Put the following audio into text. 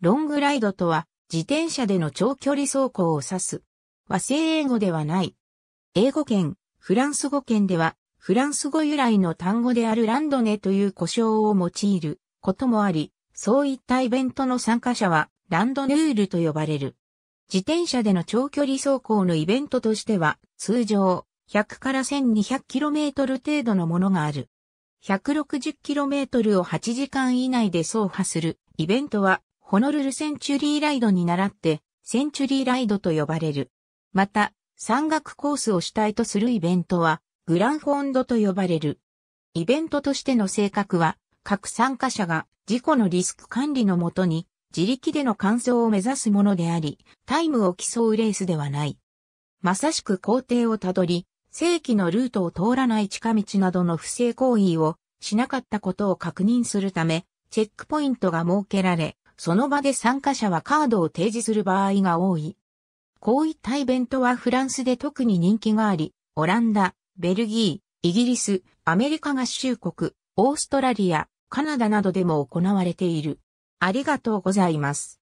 ロングライドとは、自転車での長距離走行を指す。和製英語ではない。英語圏、フランス語圏では、フランス語由来の単語であるランドネという呼称を用いることもあり、そういったイベントの参加者は、ランドヌールと呼ばれる。自転車での長距離走行のイベントとしては、通常、100から 1200km 程度のものがある。160km を8時間以内で走破するイベントはホノルルセンチュリーライドに倣って、センチュリーライドと呼ばれる。また、山岳コースを主体とするイベントは、グランフォンドと呼ばれる。イベントとしての性格は、各参加者が事故のリスク管理のもとに、自力での完走を目指すものであり、タイムを競うレースではない。まさしく工程をたどり、正規のルートを通らない近道などの不正行為をしなかったことを確認するため、チェックポイントが設けられ、その場で参加者はカードを提示する場合が多い。こういったイベントはフランスで特に人気があり、オランダ、ベルギー、イギリス、アメリカ合衆国、オーストラリア、カナダなどでも行われている。ありがとうございます。